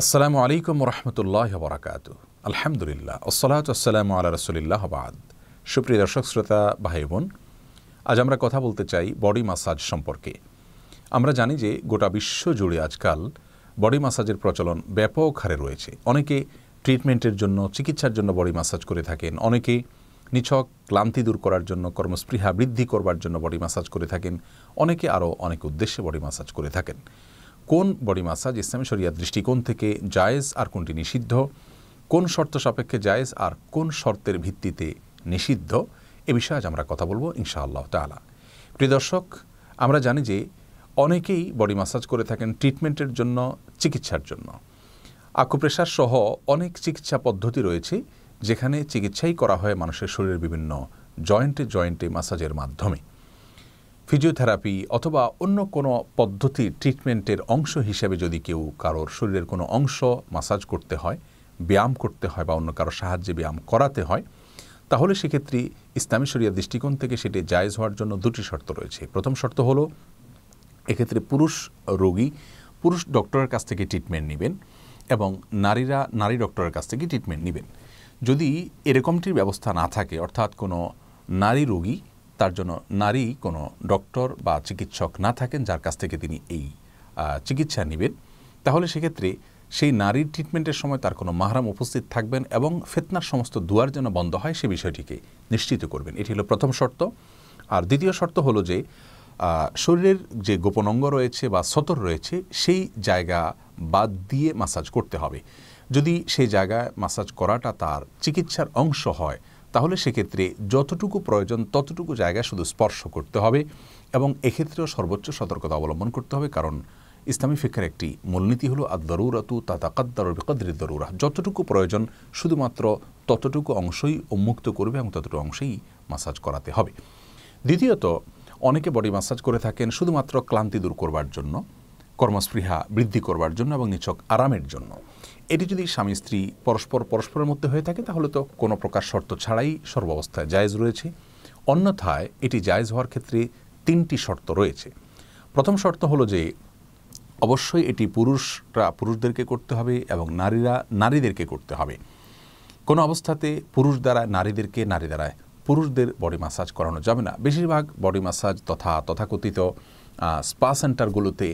আসসালামু আলাইকুম রহমতুল্লাহ বরাকাত আলহামদুলিল্লাহ আসসালাত আসসালাম আল্লাহ রসুলিল্লাহ বাদ সুপ্রিয় দর্শক শ্রোতা ভাই বোন আজ আমরা কথা বলতে চাই বডি মাসাজ সম্পর্কে আমরা জানি যে গোটা বিশ্ব জুড়ে আজকাল বডি মাসাজের প্রচলন ব্যাপক হারে রয়েছে অনেকে ট্রিটমেন্টের জন্য চিকিৎসার জন্য বডি মাসাজ করে থাকেন অনেকে নিছক ক্লান্তি দূর করার জন্য কর্মস্পৃহা বৃদ্ধি করবার জন্য বডি মাসাজ করে থাকেন অনেকে আরও অনেক উদ্দেশ্যে বডি মাসাজ করে থাকেন কোন বডি মাসাজ ইসলামী শরিয়ার দৃষ্টিকোণ থেকে জায়েজ আর কোনটি নিষিদ্ধ কোন শর্ত সাপেক্ষে জায়েজ আর কোন শর্তের ভিত্তিতে নিষিদ্ধ এ বিষয়ে আজ আমরা কথা বলবো ইনশাআল্লাহ তালা প্রিয় দর্শক আমরা জানি যে অনেকেই বডি মাসাজ করে থাকেন ট্রিটমেন্টের জন্য চিকিৎসার জন্য আকুপ্রেশার সহ অনেক চিকিৎসা পদ্ধতি রয়েছে যেখানে চিকিৎসাই করা হয় মানুষের শরীরের বিভিন্ন জয়েন্টে জয়েন্টে মাসাজের মাধ্যমে ফিজিওথেরাপি অথবা অন্য কোনো পদ্ধতি ট্রিটমেন্টের অংশ হিসেবে যদি কেউ কারোর শরীরের কোনো অংশ মাসাজ করতে হয় ব্যায়াম করতে হয় বা অন্য কারো সাহায্যে ব্যায়াম করাতে হয় তাহলে সেক্ষেত্রে ইসলামী শরিয়া দৃষ্টিকোণ থেকে সেটি জায়জ হওয়ার জন্য দুটি শর্ত রয়েছে প্রথম শর্ত হলো এক্ষেত্রে পুরুষ রোগী পুরুষ ডক্টরের কাছ থেকে ট্রিটমেন্ট নেবেন এবং নারীরা নারী ডক্টরের কাছ থেকে ট্রিটমেন্ট নেবেন যদি এরকমটির ব্যবস্থা না থাকে অর্থাৎ কোনো নারী রোগী তার জন্য নারী কোনো ডক্টর বা চিকিৎসক না থাকেন যার কাছ থেকে তিনি এই চিকিৎসা নেবেন তাহলে সেক্ষেত্রে সেই নারীর ট্রিটমেন্টের সময় তার কোনো মাহারাম উপস্থিত থাকবেন এবং ফেতনার সমস্ত দুয়ার যেন বন্ধ হয় সে বিষয়টিকে নিশ্চিত করবেন এটি হলো প্রথম শর্ত আর দ্বিতীয় শর্ত হলো যে শরীরের যে গোপন অঙ্গ রয়েছে বা সতর রয়েছে সেই জায়গা বাদ দিয়ে মাসাজ করতে হবে যদি সেই জায়গায় মাসাজ করাটা তার চিকিৎসার অংশ হয় তাহলে সেক্ষেত্রে যতটুকু প্রয়োজন ততটুকু জায়গায় শুধু স্পর্শ করতে হবে এবং এক্ষেত্রেও সর্বোচ্চ সতর্কতা অবলম্বন করতে হবে কারণ ইসলামী ফিক্ষার একটি মূলনীতি হলো আদ দরুরাতু তাতাকাদ্দার বিকদ্রি দরুরা যতটুকু প্রয়োজন শুধুমাত্র ততটুকু অংশই উন্মুক্ত করবে এবং ততটুকু অংশেই মাসাজ করাতে হবে দ্বিতীয়ত অনেকে বডি মাসাজ করে থাকেন শুধুমাত্র ক্লান্তি দূর করবার জন্য কর্মস্পৃহা বৃদ্ধি করবার জন্য এবং নিছক আরামের জন্য এটি যদি স্বামী স্ত্রী পরস্পর পরস্পরের মধ্যে হয়ে থাকে তাহলে তো কোনো প্রকার শর্ত ছাড়াই সর্বাবস্থায় জায়জ রয়েছে অন্যথায় এটি জায়জ হওয়ার ক্ষেত্রে তিনটি শর্ত রয়েছে প্রথম শর্ত হলো যে অবশ্যই এটি পুরুষরা পুরুষদেরকে করতে হবে এবং নারীরা নারীদেরকে করতে হবে কোনো অবস্থাতে পুরুষ দ্বারা নারীদেরকে নারী দ্বারায় পুরুষদের বডি মাসাজ করানো যাবে না বেশিরভাগ বডি মাসাজ তথা তথাকথিত স্পা সেন্টারগুলোতে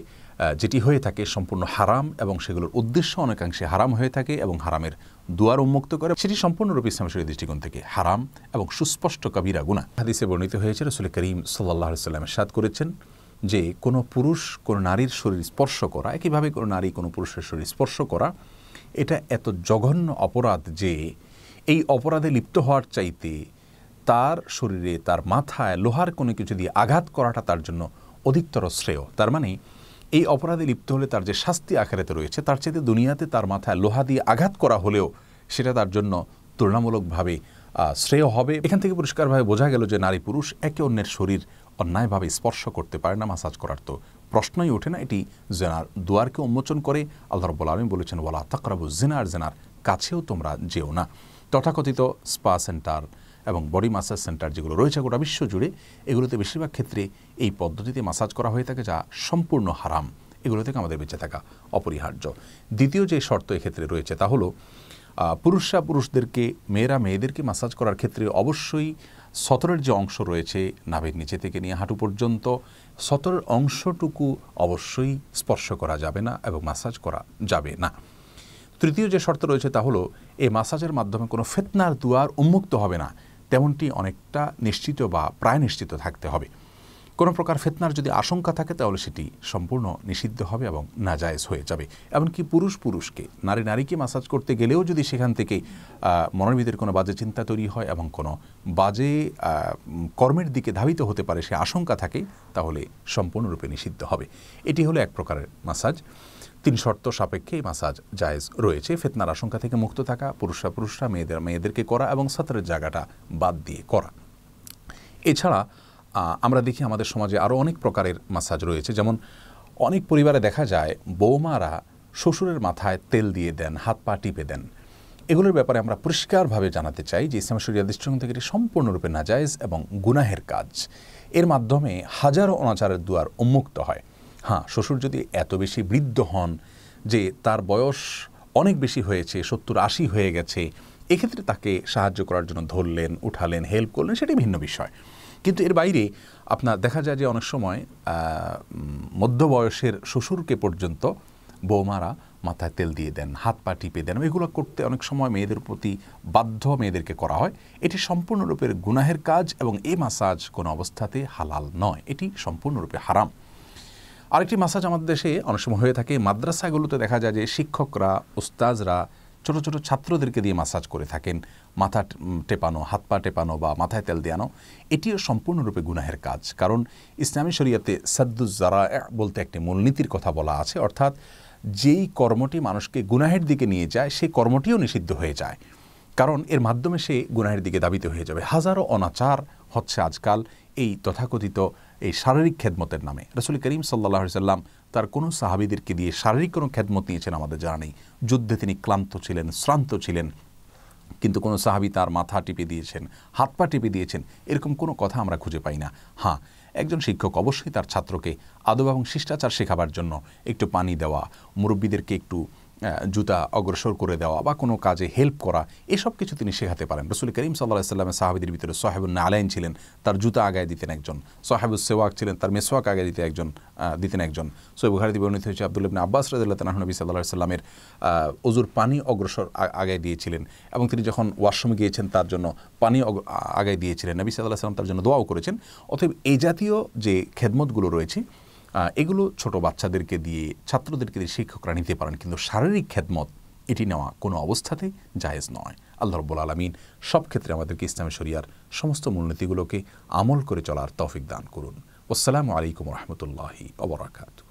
যেটি হয়ে থাকে সম্পূর্ণ হারাম এবং সেগুলোর উদ্দেশ্য অনেকাংশে হারাম হয়ে থাকে এবং হারামের দুয়ার উন্মুক্ত করে সেটি সম্পূর্ণরূপে ইসলাম শরীর দৃষ্টিকোণ থেকে হারাম এবং সুস্পষ্ট কবিরা গুণা হাদিসে বর্ণিত হয়েছে রসুল করিম সাল্লাহ সাল্লামের সাদ করেছেন যে কোনো পুরুষ কোনো নারীর শরীর স্পর্শ করা একইভাবে কোনো নারী কোনো পুরুষের শরীর স্পর্শ করা এটা এত জঘন্য অপরাধ যে এই অপরাধে লিপ্ত হওয়ার চাইতে তার শরীরে তার মাথায় লোহার কোনো কিছু দিয়ে আঘাত করাটা তার জন্য অধিকতর শ্রেয় তার মানে এই অপরাধে লিপ্ত হলে তার যে শাস্তি আকারেতে রয়েছে তার চেয়ে দুনিয়াতে তার মাথায় লোহা দিয়ে আঘাত করা হলেও সেটা তার জন্য তুলনামূলকভাবে শ্রেয় হবে এখান থেকে পরিষ্কারভাবে বোঝা গেল যে নারী পুরুষ একে অন্যের শরীর অন্যায়ভাবে স্পর্শ করতে পারে না মাসাজ করার তো প্রশ্নই ওঠে না এটি জেনার দুয়ারকে উন্মোচন করে আল্লাহ রব্বুল আলম বলেছেন ওয়ালা তাকরাবু জেনার জেনার কাছেও তোমরা যেও না তথাকথিত স্পা সেন্টার এবং বডি মাসাজ সেন্টার যেগুলো রয়েছে গোটা বিশ্ব জুড়ে এগুলোতে বেশিরভাগ ক্ষেত্রে এই পদ্ধতিতে মাসাজ করা হয়ে থাকে যা সম্পূর্ণ হারাম এগুলো থেকে আমাদের বেঁচে থাকা অপরিহার্য দ্বিতীয় যে শর্ত এক্ষেত্রে রয়েছে তা হলো পুরুষরা পুরুষদেরকে মেয়েরা মেয়েদেরকে মাসাজ করার ক্ষেত্রে অবশ্যই সতরের যে অংশ রয়েছে নাভের নিচে থেকে নিয়ে হাঁটু পর্যন্ত সতরের অংশটুকু অবশ্যই স্পর্শ করা যাবে না এবং মাসাজ করা যাবে না তৃতীয় যে শর্ত রয়েছে তা হলো এই মাসাজের মাধ্যমে কোনো ফেতনার দুয়ার উন্মুক্ত হবে না তেমনটি অনেকটা নিশ্চিত বা প্রায় নিশ্চিত থাকতে হবে কোনো প্রকার ফেতনার যদি আশঙ্কা থাকে তাহলে সেটি সম্পূর্ণ নিষিদ্ধ হবে এবং নাজায়জ হয়ে যাবে এমনকি পুরুষ পুরুষকে নারী নারীকে মাসাজ করতে গেলেও যদি সেখান থেকে মনের কোনো বাজে চিন্তা তৈরি হয় এবং কোনো বাজে কর্মের দিকে ধাবিত হতে পারে সে আশঙ্কা থাকে তাহলে সম্পূর্ণরূপে নিষিদ্ধ হবে এটি হলো এক প্রকারের মাসাজ তিন শর্ত সাপেক্ষে এই মাসাজ জায়েজ রয়েছে ফেতনার আশঙ্কা থেকে মুক্ত থাকা পুরুষরা পুরুষরা মেয়েদের মেয়েদেরকে করা এবং সাঁতারের জায়গাটা বাদ দিয়ে করা এছাড়া আমরা দেখি আমাদের সমাজে আরও অনেক প্রকারের মাসাজ রয়েছে যেমন অনেক পরিবারে দেখা যায় বৌমারা শ্বশুরের মাথায় তেল দিয়ে দেন হাত পা টিপে দেন এগুলোর ব্যাপারে আমরা পরিষ্কারভাবে জানাতে চাই যে ইসলাম শরিয়া দৃষ্টিকোণ থেকে এটি সম্পূর্ণরূপে নাজায়জ এবং গুনাহের কাজ এর মাধ্যমে হাজারো অনাচারের দুয়ার উন্মুক্ত হয় হ্যাঁ শ্বশুর যদি এত বেশি বৃদ্ধ হন যে তার বয়স অনেক বেশি হয়েছে সত্তর আশি হয়ে গেছে এক্ষেত্রে তাকে সাহায্য করার জন্য ধরলেন উঠালেন হেল্প করলেন সেটি ভিন্ন বিষয় কিন্তু এর বাইরে আপনার দেখা যায় যে অনেক সময় মধ্যবয়সের শ্বশুরকে পর্যন্ত বৌমারা মাথায় তেল দিয়ে দেন হাত পা টিপে দেন এগুলো করতে অনেক সময় মেয়েদের প্রতি বাধ্য মেয়েদেরকে করা হয় এটি সম্পূর্ণরূপে গুনাহের কাজ এবং এই মাসাজ কোনো অবস্থাতে হালাল নয় এটি সম্পূর্ণরূপে হারাম আরেকটি মাসাজ আমাদের দেশে অনেক সময় হয়ে থাকে মাদ্রাসাগুলোতে দেখা যায় যে শিক্ষকরা উস্তাজরা ছোট ছোট ছাত্রদেরকে দিয়ে মাসাজ করে থাকেন মাথা টেপানো হাত পা টেপানো বা মাথায় তেল দেওয়ানো এটিও সম্পূর্ণরূপে গুনাহের কাজ কারণ ইসলামী শরিয়াতে সাদ্দুজারা বলতে একটি মূলনীতির কথা বলা আছে অর্থাৎ যেই কর্মটি মানুষকে গুনাহের দিকে নিয়ে যায় সেই কর্মটিও নিষিদ্ধ হয়ে যায় কারণ এর মাধ্যমে সে গুনাহের দিকে দাবিত হয়ে যাবে হাজারো অনাচার হচ্ছে আজকাল এই তথাকথিত এই শারীরিক খেদমতের নামে রসুল করিম সাল্লাহ সাল্লাম তার কোনো সাহাবিদেরকে দিয়ে শারীরিক কোনো খ্যাতমত নিয়েছেন আমাদের জানা নেই যুদ্ধে তিনি ক্লান্ত ছিলেন শ্রান্ত ছিলেন কিন্তু কোনো সাহাবি তার মাথা টিপে দিয়েছেন হাত পা টিপে দিয়েছেন এরকম কোনো কথা আমরা খুঁজে পাই না হ্যাঁ একজন শিক্ষক অবশ্যই তার ছাত্রকে আদব এবং শিষ্টাচার শেখাবার জন্য একটু পানি দেওয়া মুরব্বীদেরকে একটু জুতা অগ্রসর করে দেওয়া বা কোনো কাজে হেল্প করা এসব কিছু তিনি শেখাতে পারেন রসুল করিম সাল্লাহ সাল্লামের সাহাবিদের ভিতরে সোহেবুল নালাইন ছিলেন তার জুতা আগায় দিতেন একজন সোহেবুল সেওয়াক ছিলেন তার মেসোয়াক আগায় দিতে একজন দিতেন একজন সোহেব ঘাড়িতে বর্ণিত হয়েছে ইবিন আব্বাস রাজুল্লাহ নবী সাল্লাহ সাল্লামের অজুর পানি অগ্রসর আগায় দিয়েছিলেন এবং তিনি যখন ওয়াশরুমে গিয়েছেন তার জন্য পানি আগায় দিয়েছিলেন নবী সাল্লাহ সাল্লাম তার জন্য দোয়াও করেছেন অতএব এই জাতীয় যে খেদমতগুলো রয়েছে এগুলো ছোট বাচ্চাদেরকে দিয়ে ছাত্রদেরকে দিয়ে শিক্ষকরা নিতে পারেন কিন্তু শারীরিক খেদমত এটি নেওয়া কোনো অবস্থাতে জায়েজ নয় আল্লাহ রব্বুল আলমিন সব ক্ষেত্রে আমাদেরকে ইসলামী শরিয়ার সমস্ত মূলনীতিগুলোকে আমল করে চলার তৌফিক দান করুন আসসালামু আলাইকুম রহমতুল্লাহি অবরাকাতু